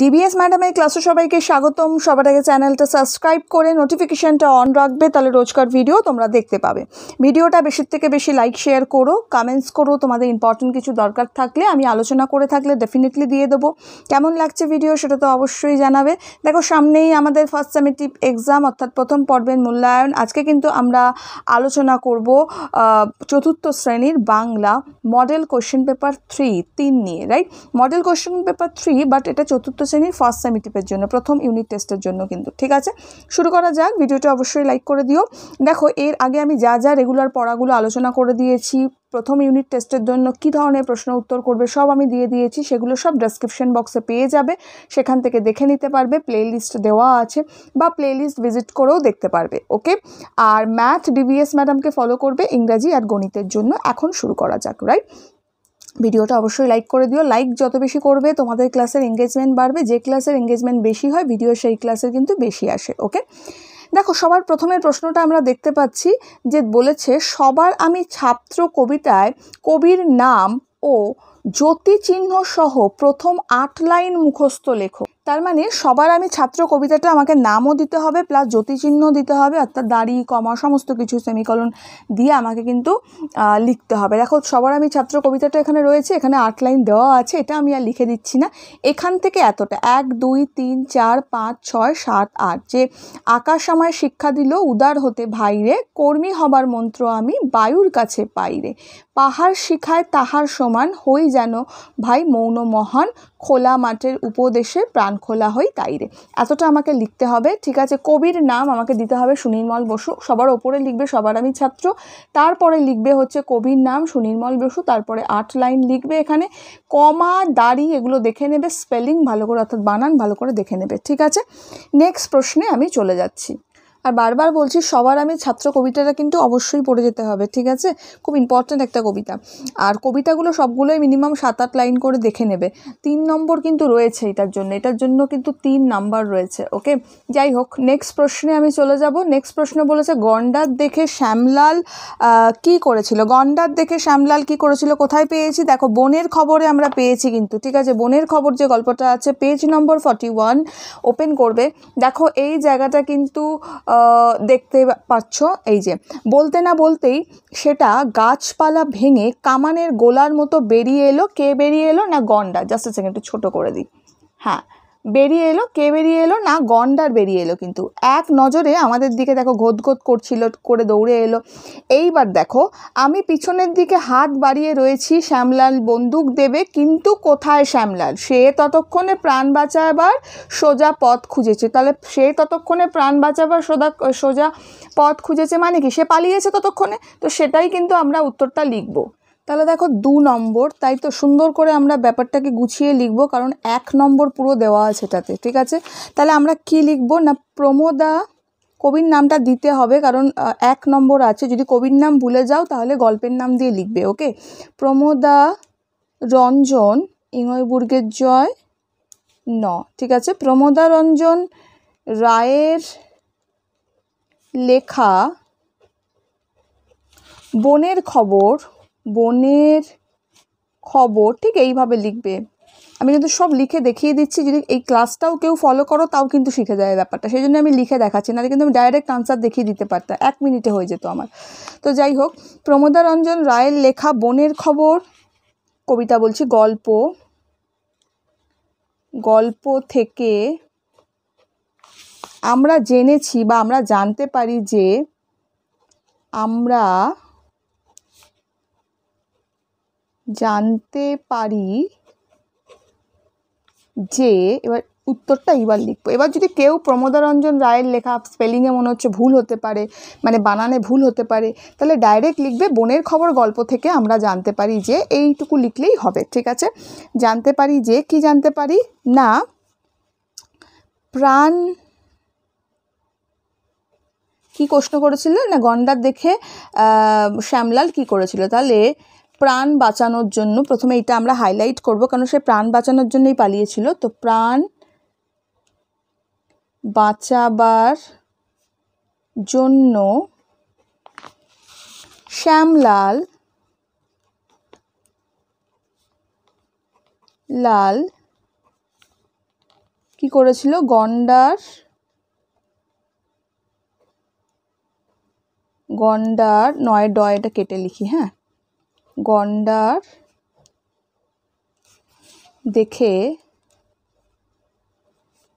DBS ম্যাডামের ক্লাসে সবাইকে স্বাগতম সবার আগে চ্যানেলটা সাবস্ক্রাইব করে নোটিফিকেশানটা অন রাখবে তাহলে রোজকার ভিডিও তোমরা দেখতে পাবে ভিডিওটা বেশি থেকে বেশি লাইক শেয়ার করো কমেন্টস করো তোমাদের ইম্পর্টেন্ট কিছু দরকার থাকলে আমি আলোচনা করে থাকলে ডেফিনেটলি দিয়ে দেবো কেমন লাগছে ভিডিও সেটা তো অবশ্যই জানাবে দেখো সামনেই আমাদের ফার্স্ট সেমেটিভ এক্সাম অর্থাৎ প্রথম পর্বের মূল্যায়ন আজকে কিন্তু আমরা আলোচনা করব চতুর্থ শ্রেণীর Bangla model question paper three তিন নিয়ে right model question paper three but এটা চতুর্থ চতুর্থ শ্রেণীর ফার্স্ট সেমিটিপের জন্য প্রথম ইউনিট টেস্টের জন্য কিন্তু ঠিক আছে শুরু করা যাক ভিডিওটা অবশ্যই লাইক করে দিও দেখো এর আগে আমি যা যা রেগুলার পড়াগুলো আলোচনা করে দিয়েছি প্রথম ইউনিট টেস্টের জন্য কী ধরনের প্রশ্ন উত্তর করবে সব আমি দিয়ে দিয়েছি সেগুলো সব ডেসক্রিপশন বক্সে পেয়ে যাবে সেখান থেকে দেখে নিতে পারবে প্লেলিস্ট দেওয়া আছে বা প্লেলিস্ট ভিজিট করেও দেখতে পারবে ওকে আর ম্যাথ ডিভিএস ম্যাডামকে ফলো করবে ইংরাজি আর গণিতের জন্য এখন শুরু করা যাক রাইট ভিডিওটা অবশ্যই লাইক করে দিও লাইক যত বেশি করবে তোমাদের ক্লাসের এঙ্গেজমেন্ট বাড়বে যে ক্লাসের এঙ্গেজমেন্ট বেশি হয় ভিডিও সেই ক্লাসের কিন্তু বেশি আসে ওকে দেখো সবার প্রথমের প্রশ্নটা আমরা দেখতে পাচ্ছি যে বলেছে সবার আমি ছাত্র কবিতায় কবির নাম ও জ্যোতি সহ প্রথম আট লাইন মুখস্থ লেখো তার মানে সবার আমি ছাত্র কবিতাটা আমাকে নামও দিতে হবে প্লাস জ্যোতিচিহ্ন দিতে হবে অর্থাৎ দাড়ি কমা সমস্ত কিছু সেমিকলন দিয়ে আমাকে কিন্তু লিখতে হবে দেখো সবার আমি ছাত্র কবিতাটা এখানে রয়েছে এখানে আট লাইন দেওয়া আছে এটা আমি আর লিখে দিচ্ছি না এখান থেকে এতটা এক দুই তিন চার পাঁচ ছয় সাত আট যে আকাশ আমায় শিক্ষা দিল উদার হতে ভাইরে কর্মী হবার মন্ত্র আমি বায়ুর কাছে পাইরে পাহাড় শিখায় তাহার সমান হই যেন ভাই মৌন মহান খোলা মাঠের উপদেশে প্রাণ খোলা হই তাই রে এতটা আমাকে লিখতে হবে ঠিক আছে কবির নাম আমাকে দিতে হবে সুনির্মল বসু সবার ওপরে লিখবে সবার আমি ছাত্র তারপরে লিখবে হচ্ছে কবির নাম সুনির্মল বসু তারপরে আট লাইন লিখবে এখানে কমা দাড়ি এগুলো দেখে নেবে স্পেলিং ভালো করে অর্থাৎ বানান ভালো করে দেখে নেবে ঠিক আছে নেক্সট প্রশ্নে আমি চলে যাচ্ছি আর বারবার বলছি সবার আমি ছাত্র কবিতাটা কিন্তু অবশ্যই পড়ে যেতে হবে ঠিক আছে খুব ইম্পর্ট্যান্ট একটা কবিতা আর কবিতাগুলো সবগুলোই মিনিমাম সাত আট লাইন করে দেখে নেবে তিন নম্বর কিন্তু রয়েছে এটার জন্য এটার জন্য কিন্তু তিন নাম্বার রয়েছে ওকে যাই হোক নেক্সট প্রশ্নে আমি চলে যাব নেক্সট প্রশ্ন বলেছে গন্ডার দেখে শ্যামলাল কি করেছিল গন্ডার দেখে শ্যামলাল কি করেছিল কোথায় পেয়েছি দেখো বনের খবরে আমরা পেয়েছি কিন্তু ঠিক আছে বনের খবর যে গল্পটা আছে page number forty one open করবে দেখো এই জায়গাটা কিন্তু দেখতে পাচ্ছ এই যে বলতে না বলতেই সেটা গাছপালা ভেঙে কামানের গোলার মতো বেরিয়ে এলো কে বেরিয়ে এলো না গন্ডা জাস্ট সেকেন্ড একটু ছোটো করে দিই হ্যাঁ বেরিয়ে এলো কে বেরিয়ে এলো না গন্ডার বেরিয়ে এলো কিন্তু এক নজরে আমাদের দিকে দেখো ঘোদ করছিল করে দৌড়ে এলো এইবার দেখো আমি পিছনের দিকে হাত বাড়িয়ে রয়েছি শ্যামলাল বন্দুক দেবে কিন্তু কোথায় শ্যামলাল সে ততক্ষণে প্রাণ বাঁচাবার সোজা পথ খুঁজেছে তাহলে সে ততক্ষণে প্রাণ বাঁচাবার সোজা সোজা পথ খুঁজেছে মানে কি সে পালিয়েছে ততক্ষণে তো সেটাই কিন্তু আমরা উত্তরটা লিখবো তাহলে দেখো দু নম্বর তাই তো সুন্দর করে আমরা ব্যাপারটাকে গুছিয়ে লিখব কারণ এক নম্বর পুরো দেওয়া আছে এটাতে ঠিক আছে তাহলে আমরা কি লিখব না প্রমোদা কবির নামটা দিতে হবে কারণ এক নম্বর আছে যদি কবির নাম ভুলে যাও তাহলে গল্পের নাম দিয়ে লিখবে ওকে প্রমোদা রঞ্জন ইংয়বুর্গের জয় ন ঠিক আছে প্রমোদা রঞ্জন রায়ের লেখা বনের খবর বনের খবর ঠিক এইভাবে লিখবে আমি কিন্তু সব লিখে দেখিয়ে দিচ্ছি যদি এই ক্লাসটাও কেউ ফলো করো তাও কিন্তু শিখে যায় ব্যাপারটা সেই জন্য আমি লিখে দেখাচ্ছি না কিন্তু আমি ডাইরেক্ট আনসার দেখিয়ে দিতে পারতাম এক মিনিটে হয়ে যেত আমার তো যাই হোক প্রমোদারঞ্জন রায়ের লেখা বনের খবর কবিতা বলছি গল্প গল্প থেকে আমরা জেনেছি বা আমরা জানতে পারি যে আমরা জানতে পারি যে এবার উত্তরটা এবার লিখবো এবার যদি কেউ প্রমোদারঞ্জন রায়ের লেখা স্পেলিংয়ে মনে হচ্ছে ভুল হতে পারে মানে বানানে ভুল হতে পারে তাহলে ডাইরেক্ট লিখবে বোনের খবর গল্প থেকে আমরা জানতে পারি যে এইটুকু লিখলেই হবে ঠিক আছে জানতে পারি যে কি জানতে পারি না প্রাণ কি প্রশ্ন করেছিল না গন্ডার দেখে শ্যামলাল কি করেছিল তাহলে প্রাণ বাঁচানোর জন্য প্রথমে এটা আমরা হাইলাইট করব কারণ সে প্রাণ বাঁচানোর জন্যই পালিয়েছিল তো প্রাণ বাঁচাবার জন্য শ্যামলাল লাল কি করেছিল গন্ডার গন্ডার নয় ডয়টা কেটে লিখি হ্যাঁ গন্ডার দেখে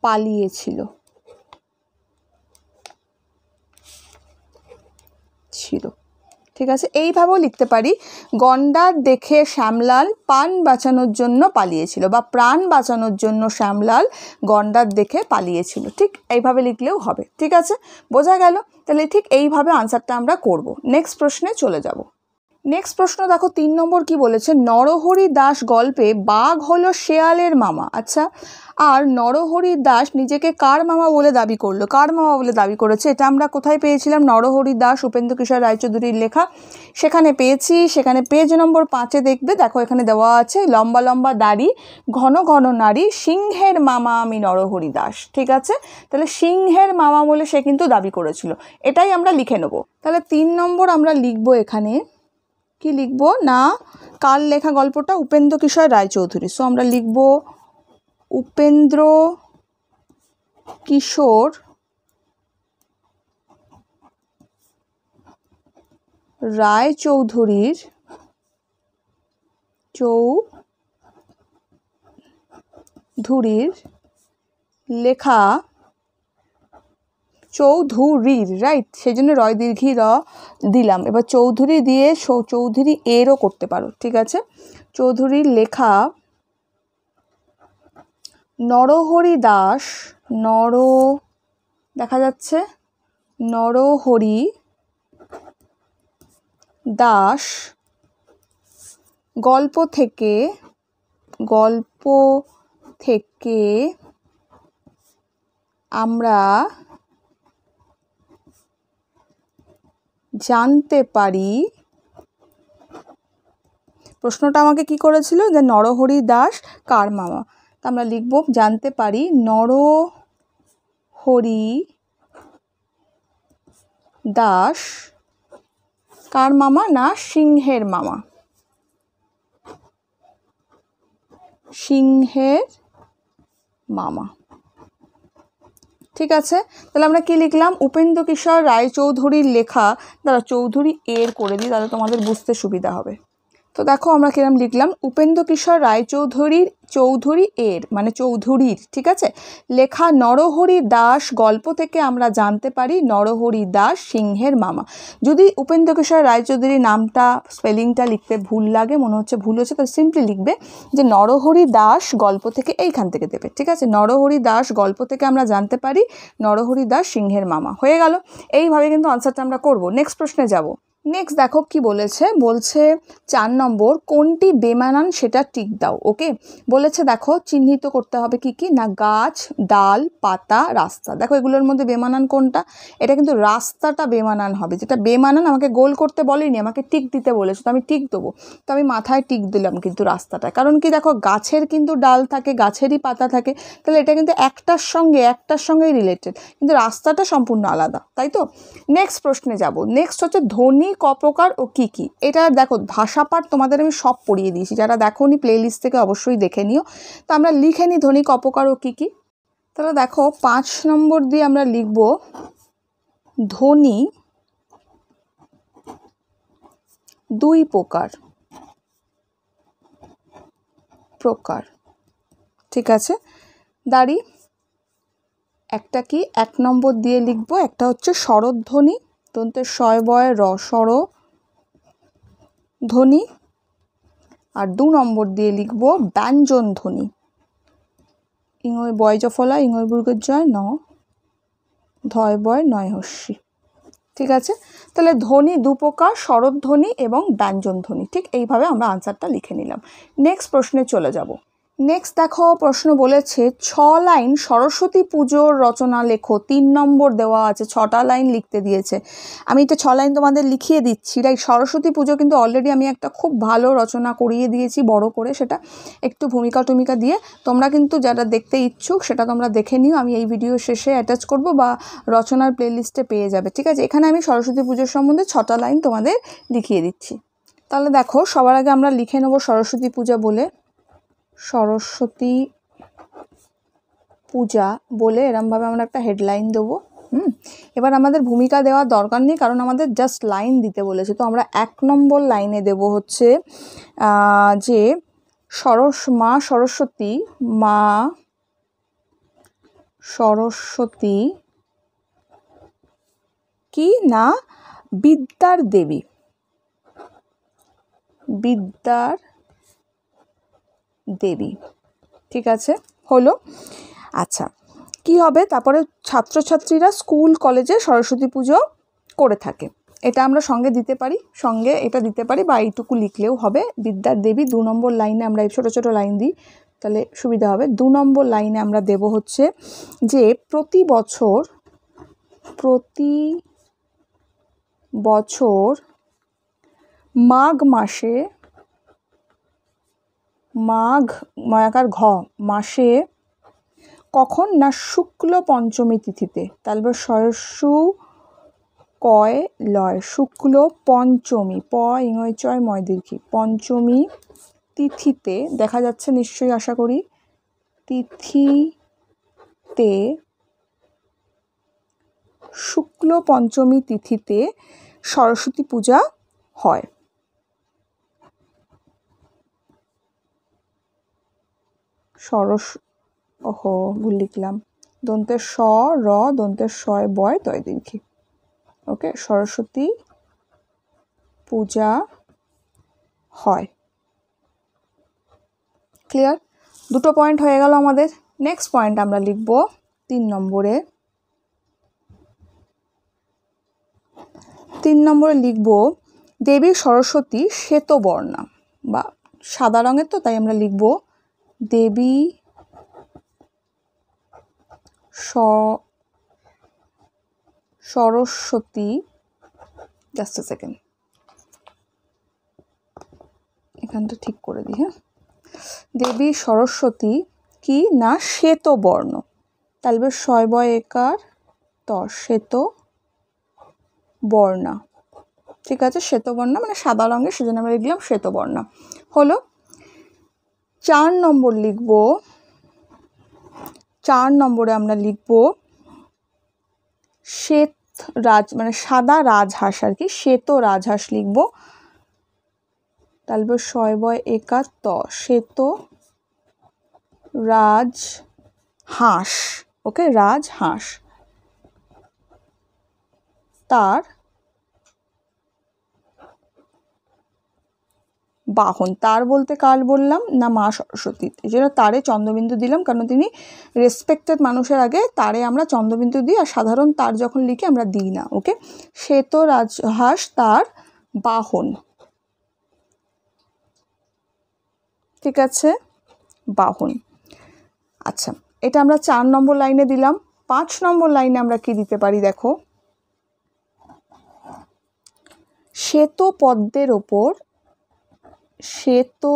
পালিয়েছিল ছিল ঠিক আছে এইভাবেও লিখতে পারি গন্ডার দেখে শ্যামলাল পান বাঁচানোর জন্য পালিয়েছিল বা প্রাণ বাঁচানোর জন্য শ্যামলাল গন্ডার দেখে পালিয়েছিল ঠিক এইভাবে লিখলেও হবে ঠিক আছে বোঝা গেল তাহলে ঠিক এইভাবে আনসারটা আমরা করব নেক্সট প্রশ্নে চলে যাব নেক্সট প্রশ্ন দেখো তিন নম্বর কি বলেছে নরহরি দাস গল্পে বাঘ হলো শেয়ালের মামা আচ্ছা আর নরহরি দাস নিজেকে কার মামা বলে দাবি করলো কার মামা বলে দাবি করেছে এটা আমরা কোথায় পেয়েছিলাম নরহরি দাস উপেন্দ্র কিশোর রায়চৌধুরীর লেখা সেখানে পেয়েছি সেখানে পেজ নম্বর পাঁচে দেখবে দেখো এখানে দেওয়া আছে লম্বা লম্বা দাড়ি ঘন ঘন নারী সিংহের মামা আমি নরহরি দাস ঠিক আছে তাহলে সিংহের মামা বলে সে কিন্তু দাবি করেছিল এটাই আমরা লিখে নেব তাহলে তিন নম্বর আমরা লিখবো এখানে কি লিখব না কার লেখা গল্পটা উপেন্দ্র কিশোর রায়চৌধুরী সো আমরা লিখব উপেন্দ্র কিশোর রায় চৌধুরীর চৌধুরীর লেখা চৌধুরীর রাইট সেই জন্য রয় দীর্ঘি র দিলাম এবার চৌধুরী দিয়ে চৌধুরী এরও করতে পারো ঠিক আছে চৌধুরীর লেখা নরহরি দাস নর দেখা যাচ্ছে নরহরি দাস গল্প থেকে গল্প থেকে আমরা জানতে পারি প্রশ্নটা আমাকে কি করেছিল যে নরহরি দাস কার মামা তা আমরা লিখব জানতে পারি নরহরি দাস কার মামা না সিংহের মামা সিংহের মামা ঠিক আছে তাহলে আমরা কি লিখলাম উপেন্দ্র কিশোর রায়চৌধুরীর লেখা দ্বারা চৌধুরী এর করে দিই তাহলে তোমাদের বুঝতে সুবিধা হবে তো দেখো আমরা কিরম লিখলাম উপেন্দ্র কিশোর রায়চৌধুরীর চৌধুরী এর মানে চৌধুরীর ঠিক আছে লেখা নরহরি দাস গল্প থেকে আমরা জানতে পারি নরহরি দাস সিংহের মামা যদি উপেন্দ্র কিশোর রায়চৌধুরী নামটা স্পেলিংটা লিখতে ভুল লাগে মনে হচ্ছে ভুল হচ্ছে তাহলে সিম্পলি লিখবে যে নরহরি দাস গল্প থেকে এইখান থেকে দেবে ঠিক আছে নরহরি দাস গল্প থেকে আমরা জানতে পারি নরহরি দাস সিংহের মামা হয়ে গেল এইভাবে কিন্তু আনসারটা আমরা করব নেক্সট প্রশ্নে যাব নেক্সট দেখো কি বলেছে বলছে চার নম্বর কোনটি বেমানান সেটা টিক দাও ওকে বলেছে দেখো চিহ্নিত করতে হবে কি কি না গাছ ডাল পাতা রাস্তা দেখো এগুলোর মধ্যে বেমানান কোনটা এটা কিন্তু রাস্তাটা বেমানান হবে যেটা বেমানান আমাকে গোল করতে বলেনি আমাকে টিক দিতে বলেছে তো আমি টিক দেবো তো আমি মাথায় টিক দিলাম কিন্তু রাস্তাটা কারণ কি দেখো গাছের কিন্তু ডাল থাকে গাছেরই পাতা থাকে তাহলে এটা কিন্তু একটার সঙ্গে একটার সঙ্গেই রিলেটেড কিন্তু রাস্তাটা সম্পূর্ণ আলাদা তাই তো নেক্সট প্রশ্নে যাব নেক্সট হচ্ছে ধনী ক কপ্রকার ও কি কি এটা দেখো ভাষা পাঠ তোমাদের আমি সব পড়িয়ে দিয়েছি যারা দেখো নি লিস্ট থেকে অবশ্যই দেখে নিও তো আমরা লিখে নিই ধ্বনি কপ্রকার ও কি কি তাহলে দেখো পাঁচ নম্বর দিয়ে আমরা লিখব ধ্বনি দুই প্রকার প্রকার ঠিক আছে দাঁড়ি একটা কি এক নম্বর দিয়ে লিখবো একটা হচ্ছে শরৎধ্বনি দন্তের শয় বয় র সর ধ্বনি আর দু নম্বর দিয়ে লিখব ব্যঞ্জন ধ্বনি ইংয় বয় জফলা ইংয় বুর্গের জয় ন ধয় বয় নয় হস্যি ঠিক আছে তাহলে ধ্বনি দু প্রকার শরৎ এবং ব্যঞ্জন ধ্বনি ঠিক এইভাবে আমরা আনসারটা লিখে নিলাম নেক্সট প্রশ্নে চলে যাব নেক্সট দেখো প্রশ্ন বলেছে ছ লাইন সরস্বতী পুজোর রচনা লেখো তিন নম্বর দেওয়া আছে ছটা লাইন লিখতে দিয়েছে আমি এটা ছ লাইন তোমাদের লিখিয়ে দিচ্ছি রাইট সরস্বতী পুজো কিন্তু অলরেডি আমি একটা খুব ভালো রচনা করিয়ে দিয়েছি বড় করে সেটা একটু ভূমিকা টুমিকা দিয়ে তোমরা কিন্তু যারা দেখতে ইচ্ছুক সেটা তোমরা দেখে নিও আমি এই ভিডিও শেষে অ্যাটাচ করব বা রচনার প্লেলিস্টে পেয়ে যাবে ঠিক আছে এখানে আমি সরস্বতী পুজোর সম্বন্ধে ছটা লাইন তোমাদের লিখিয়ে দিচ্ছি তাহলে দেখো সবার আগে আমরা লিখে নেবো সরস্বতী পূজা বলে সরস্বতী পূজা বলে এরমভাবে আমরা একটা হেডলাইন দেবো হুম এবার আমাদের ভূমিকা দেওয়ার দরকার নেই কারণ আমাদের জাস্ট লাইন দিতে বলেছে তো আমরা এক নম্বর লাইনে দেব হচ্ছে যে সরস মা সরস্বতী মা সরস্বতী কি না বিদ্যার দেবী বিদ্যার দেবী ঠিক আছে হলো আচ্ছা কি হবে তারপরে ছাত্রছাত্রীরা স্কুল কলেজে সরস্বতী পুজো করে থাকে এটা আমরা সঙ্গে দিতে পারি সঙ্গে এটা দিতে পারি বা এইটুকু লিখলেও হবে বিদ্যার দেবী দু নম্বর লাইনে আমরা এই ছোটো ছোটো লাইন দিই তাহলে সুবিধা হবে দু নম্বর লাইনে আমরা দেব হচ্ছে যে প্রতি বছর প্রতি বছর মাঘ মাসে মাঘ ময়াকার ঘ মাসে কখন না শুক্ল পঞ্চমী তিথিতে তাহলে সরস্বু কয় লয় শুক্ল পঞ্চমী প ইংয় চয় ময় দীর্ঘি পঞ্চমী তিথিতে দেখা যাচ্ছে নিশ্চয়ই আশা করি তিথিতে শুক্ল পঞ্চমী তিথিতে সরস্বতী পূজা হয় সরস ওহো ভুল লিখলাম দন্তের স র দন্তের শয় বয় তয় দীর্ঘি ওকে সরস্বতী পূজা হয় ক্লিয়ার দুটো পয়েন্ট হয়ে গেল আমাদের নেক্সট পয়েন্ট আমরা লিখব তিন নম্বরে তিন নম্বরে লিখব দেবী সরস্বতী শ্বেতবর্ণা বা সাদা রঙের তো তাই আমরা লিখব Devi Saraswati just a second এখানটা ঠিক করে দিই হ্যাঁ দেবী সরস্বতী কি না শ্বেত বর্ণ তালবে শয় বয় একার ত শ্বেত বর্ণা ঠিক আছে শ্বেতবর্ণা মানে সাদা রঙের সেজন্য আমরা লিখলাম শ্বেতবর্ণা হলো চার নম্বর লিখব চার নম্বরে আমরা লিখব শ্বেত রাজ মানে সাদা রাজহাঁস আর কি শ্বেত রাজহাঁস লিখব তারপর ছয় বয় একাত্তর শ্বেত রাজ হাঁস ওকে রাজ হাঁস তার বাহন তার বলতে কার বললাম না মা সরস্বতী এই জন্য তারে চন্দ্রবিন্দু দিলাম কারণ তিনি রেসপেক্টেড মানুষের আগে তারে আমরা চন্দ্রবিন্দু দিই আর সাধারণ তার যখন লিখি আমরা দিই না ওকে শ্বেত রাজহাঁস তার বাহন ঠিক আছে বাহন আচ্ছা এটা আমরা চার নম্বর লাইনে দিলাম পাঁচ নম্বর লাইনে আমরা কি দিতে পারি দেখো শ্বেত পদ্মের ওপর সেতো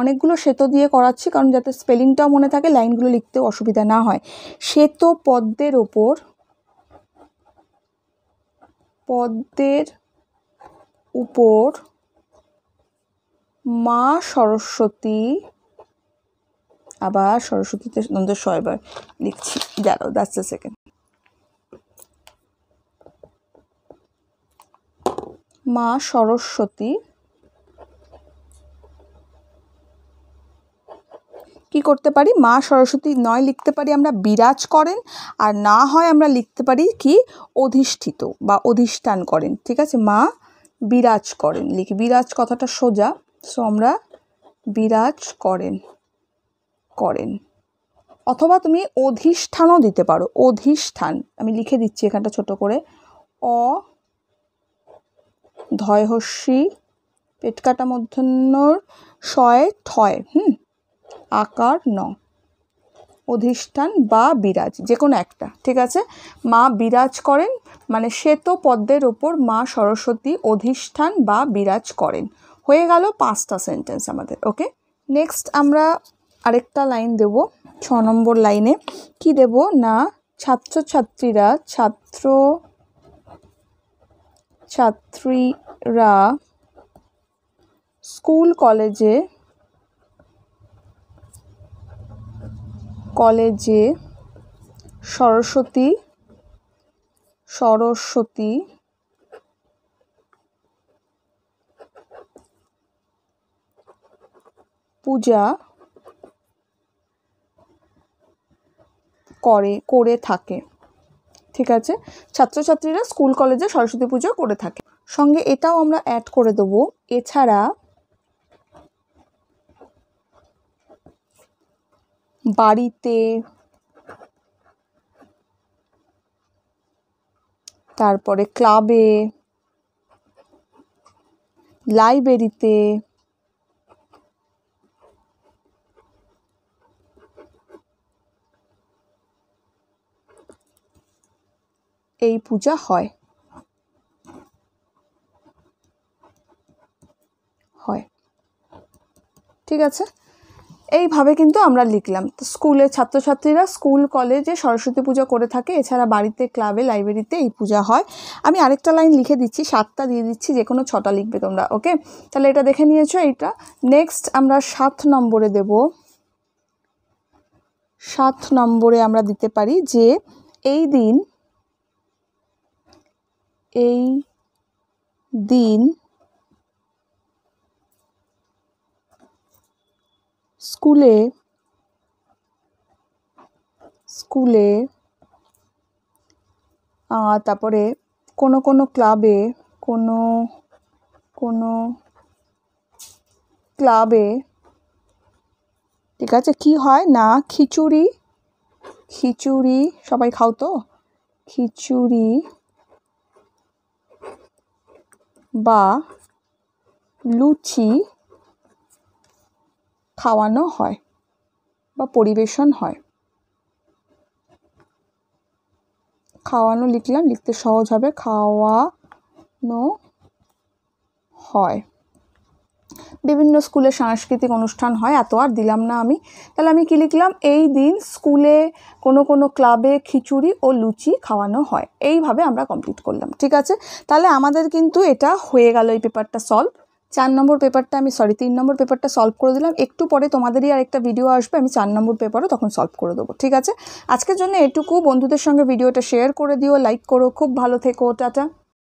অনেকগুলো সেতো দিয়ে করাচ্ছি কারণ যাতে স্পেলিংটাও মনে থাকে লাইনগুলো লিখতে অসুবিধা না হয় সেতো পদ্মের ওপর পদ্মের উপর মা সরস্বতী আবার সরস্বতীতে নন্দ সয়বার লিখছি দাঁড়াও দ্যাটস এ সেকেন্ড মা সরস্বতী কি করতে পারি মা সরস্বতী নয় লিখতে পারি আমরা বিরাজ করেন আর না হয় আমরা লিখতে পারি কি অধিষ্ঠিত বা অধিষ্ঠান করেন ঠিক আছে মা বিরাজ করেন লিখি বিরাজ কথাটা সোজা সো আমরা বিরাজ করেন করেন অথবা তুমি অধিষ্ঠানও দিতে পারো অধিষ্ঠান আমি লিখে দিচ্ছি এখানটা ছোট করে অ ধয়হস্যি পেটকাটা মধ্যাহ্ন শয় ঠয় হুম আকার ন অধিষ্ঠান বা বিরাজ যে কোনো একটা ঠিক আছে মা বিরাজ করেন মানে শ্বেত পদ্মের ওপর মা সরস্বতী অধিষ্ঠান বা বিরাজ করেন হয়ে গেল পাঁচটা সেন্টেন্স আমাদের ওকে নেক্সট আমরা আরেকটা লাইন দেব ছ নম্বর লাইনে কি দেব না ছাত্রছাত্রীরা ছাত্র ছাত্রীরা স্কুল কলেজে কলেজে সরস্বতী সরস্বতী পূজা করে করে থাকে ঠিক আছে ছাত্রছাত্রীরা স্কুল কলেজে সরস্বতী পুজো করে থাকে সঙ্গে এটাও আমরা অ্যাড করে দেবো এছাড়া বাড়িতে তারপরে ক্লাবে লাইব্রেরিতে এই পূজা হয় হয় ঠিক আছে এইভাবে কিন্তু আমরা লিখলাম তো স্কুলের ছাত্রছাত্রীরা স্কুল কলেজে সরস্বতী পূজা করে থাকে এছাড়া বাড়িতে ক্লাবে লাইব্রেরিতে এই পূজা হয় আমি আরেকটা লাইন লিখে দিচ্ছি সাতটা দিয়ে দিচ্ছি যে কোনো ছটা লিখবে তোমরা ওকে তাহলে এটা দেখে নিয়েছো এইটা নেক্সট আমরা সাত নম্বরে দেব সাত নম্বরে আমরা দিতে পারি যে এই দিন এই দিন স্কুলে স্কুলে তারপরে কোনো কোনো ক্লাবে কোনো কোনো ক্লাবে ঠিক আছে কি হয় না খিচুড়ি খিচুড়ি সবাই খাও তো খিচুড়ি বা লুচি খাওয়ানো হয় বা পরিবেশন হয় খাওয়ানো লিখলাম লিখতে সহজ হবে খাওয়ানো হয় বিভিন্ন স্কুলে সাংস্কৃতিক অনুষ্ঠান হয় এত আর দিলাম না আমি তাহলে আমি কি লিখলাম এই দিন স্কুলে কোনো কোনো ক্লাবে খিচুড়ি ও লুচি খাওয়ানো হয় এইভাবে আমরা কমপ্লিট করলাম ঠিক আছে তাহলে আমাদের কিন্তু এটা হয়ে গেল এই পেপারটা সলভ চার নম্বর পেপারটা আমি সরি তিন নম্বর পেপারটা সলভ করে দিলাম একটু পরে তোমাদেরই আর একটা ভিডিও আসবে আমি চার নম্বর পেপারও তখন সলভ করে দেবো ঠিক আছে আজকের জন্য এটুকু বন্ধুদের সঙ্গে ভিডিওটা শেয়ার করে দিও লাইক করো খুব ভালো থেকো টাটা